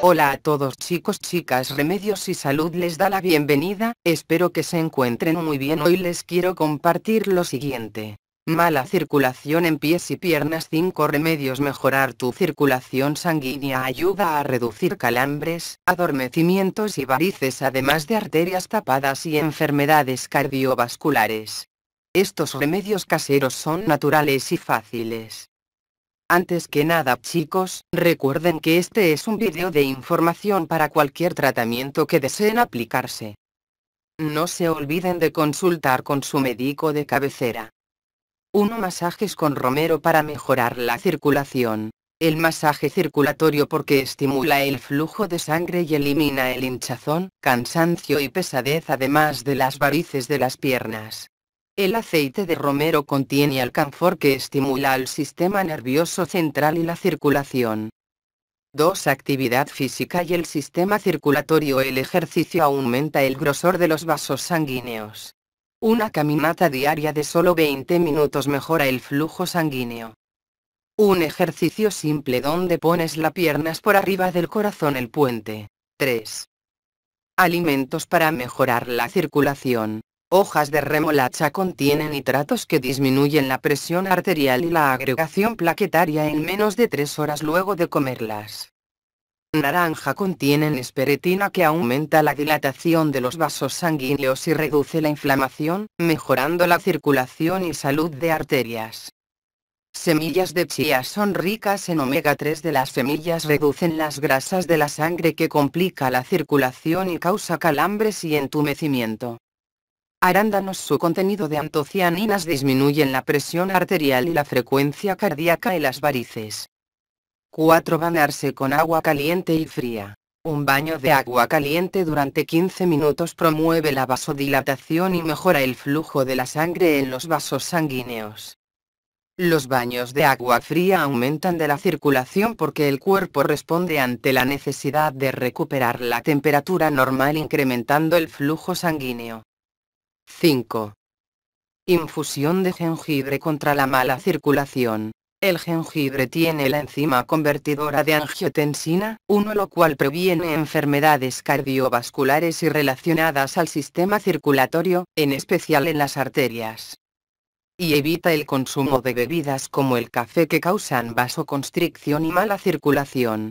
Hola a todos chicos, chicas, Remedios y Salud les da la bienvenida, espero que se encuentren muy bien. Hoy les quiero compartir lo siguiente. Mala circulación en pies y piernas 5 remedios Mejorar tu circulación sanguínea ayuda a reducir calambres, adormecimientos y varices además de arterias tapadas y enfermedades cardiovasculares. Estos remedios caseros son naturales y fáciles. Antes que nada chicos, recuerden que este es un vídeo de información para cualquier tratamiento que deseen aplicarse. No se olviden de consultar con su médico de cabecera. 1. Masajes con romero para mejorar la circulación. El masaje circulatorio porque estimula el flujo de sangre y elimina el hinchazón, cansancio y pesadez además de las varices de las piernas. El aceite de romero contiene alcanfor que estimula al sistema nervioso central y la circulación. 2. Actividad física y el sistema circulatorio. El ejercicio aumenta el grosor de los vasos sanguíneos. Una caminata diaria de solo 20 minutos mejora el flujo sanguíneo. Un ejercicio simple donde pones las piernas por arriba del corazón el puente. 3. Alimentos para mejorar la circulación. Hojas de remolacha contienen nitratos que disminuyen la presión arterial y la agregación plaquetaria en menos de 3 horas luego de comerlas. Naranja contienen esperetina que aumenta la dilatación de los vasos sanguíneos y reduce la inflamación, mejorando la circulación y salud de arterias. Semillas de chía son ricas en omega 3 de las semillas reducen las grasas de la sangre que complica la circulación y causa calambres y entumecimiento arándanos su contenido de antocianinas disminuyen la presión arterial y la frecuencia cardíaca en las varices. 4. Bañarse con agua caliente y fría. Un baño de agua caliente durante 15 minutos promueve la vasodilatación y mejora el flujo de la sangre en los vasos sanguíneos. Los baños de agua fría aumentan de la circulación porque el cuerpo responde ante la necesidad de recuperar la temperatura normal incrementando el flujo sanguíneo. 5. Infusión de jengibre contra la mala circulación. El jengibre tiene la enzima convertidora de angiotensina uno lo cual previene enfermedades cardiovasculares y relacionadas al sistema circulatorio, en especial en las arterias. Y evita el consumo de bebidas como el café que causan vasoconstricción y mala circulación.